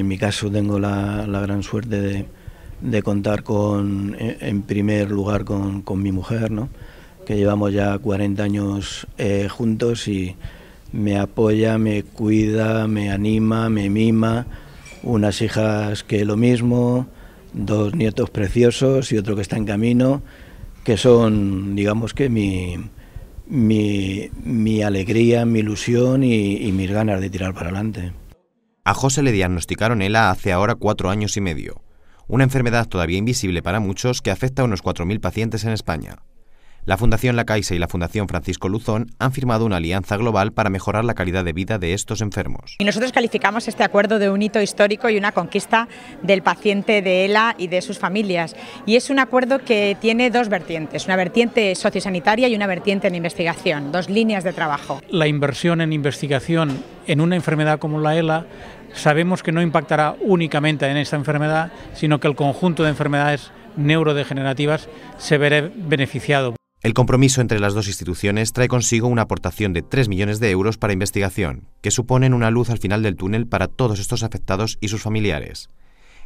En mi caso tengo la, gran suerte de, contar con, eh, en primer lugar con, mi mujer, que llevamos ya 40 años eh, juntos y me apoya, me cuida, me anima, me mima, unas hijas que lo mismo, dos nietos preciosos y otro que está en camino, que son, digamos que mi, alegría, mi ilusión y mis ganas de tirar para adelante. A José le diagnosticaron ELA hace ahora cuatro años y medio, una enfermedad todavía invisible para muchos que afecta a unos 4.000 pacientes en España. La Fundación La Caixa y la Fundación Francisco Luzón han firmado una alianza global para mejorar la calidad de vida de estos enfermos. Y nosotros calificamos este acuerdo de un hito histórico y una conquista del paciente de ELA y de sus familias. Y es un acuerdo que tiene dos vertientes, una vertiente sociosanitaria y una vertiente en investigación, dos líneas de trabajo. La inversión en investigación en una enfermedad como la ELA sabemos que no impactará únicamente en esta enfermedad, sino que el conjunto de enfermedades neurodegenerativas se verá beneficiado. El compromiso entre las dos instituciones trae consigo una aportación de 3 millones de euros para investigación, que suponen una luz al final del túnel para todos estos afectados y sus familiares.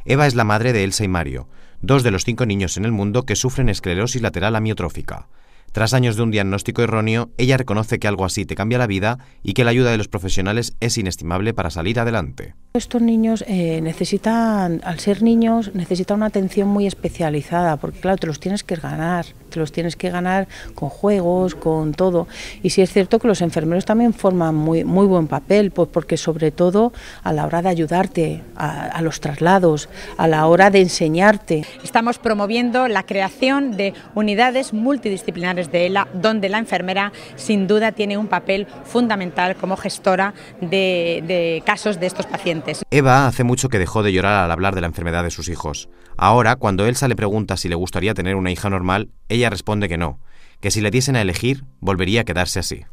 Eva es la madre de Elsa y Mario, dos de los cinco niños en el mundo que sufren esclerosis lateral amiotrófica. Tras años de un diagnóstico erróneo, ella reconoce que algo así te cambia la vida y que la ayuda de los profesionales es inestimable para salir adelante. Estos niños eh, necesitan, al ser niños, necesitan una atención muy especializada, porque claro, te los tienes que ganar, te los tienes que ganar con juegos, con todo. Y sí es cierto que los enfermeros también forman muy, muy buen papel, pues, porque sobre todo a la hora de ayudarte a los traslados, a la hora de enseñarte. Estamos promoviendo la creación de unidades multidisciplinares de donde la enfermera sin duda tiene un papel fundamental como gestora de, de casos de estos pacientes. Eva hace mucho que dejó de llorar al hablar de la enfermedad de sus hijos. Ahora, cuando Elsa le pregunta si le gustaría tener una hija normal, ella responde que no, que si le diesen a elegir, volvería a quedarse así.